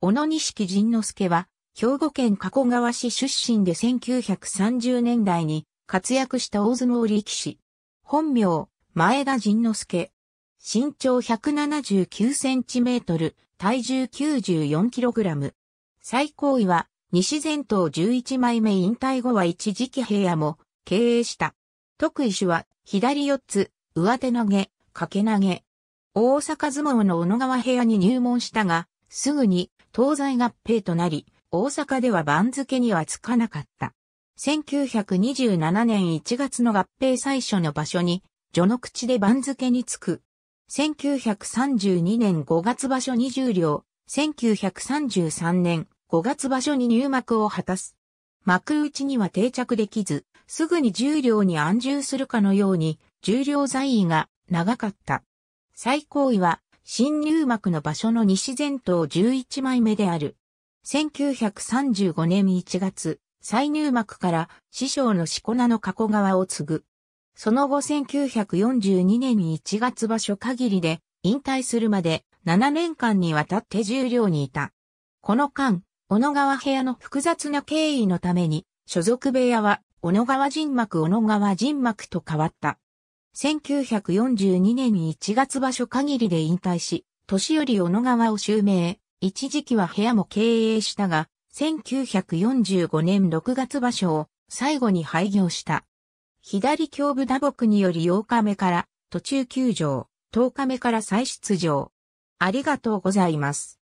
小野錦仁之助は、兵庫県加古川市出身で1930年代に活躍した大相撲力士。本名、前田仁之助。身長179センチメートル、体重94キログラム。最高位は、西前頭11枚目引退後は一時期平野も経営した。特異種は、左四つ、上手投げ、掛け投げ。大阪相撲の小野川部屋に入門したが、すぐに東西合併となり、大阪では番付にはつかなかった。1927年1月の合併最初の場所に、序の口で番付につく。1932年5月場所に重両、1933年5月場所に入幕を果たす。幕内には定着できず、すぐに重量両に安住するかのように、重量両在位が長かった。最高位は新入幕の場所の西前頭11枚目である。1935年1月、再入幕から師匠の四股名の加古川を継ぐ。その後1942年1月場所限りで引退するまで7年間にわたって重量にいた。この間、小野川部屋の複雑な経緯のために、所属部屋は小野川人幕小野川人幕と変わった。1942年に1月場所限りで引退し、年寄り小野川を襲名、一時期は部屋も経営したが、1945年6月場所を最後に廃業した。左胸部打撲により8日目から途中休場、10日目から再出場。ありがとうございます。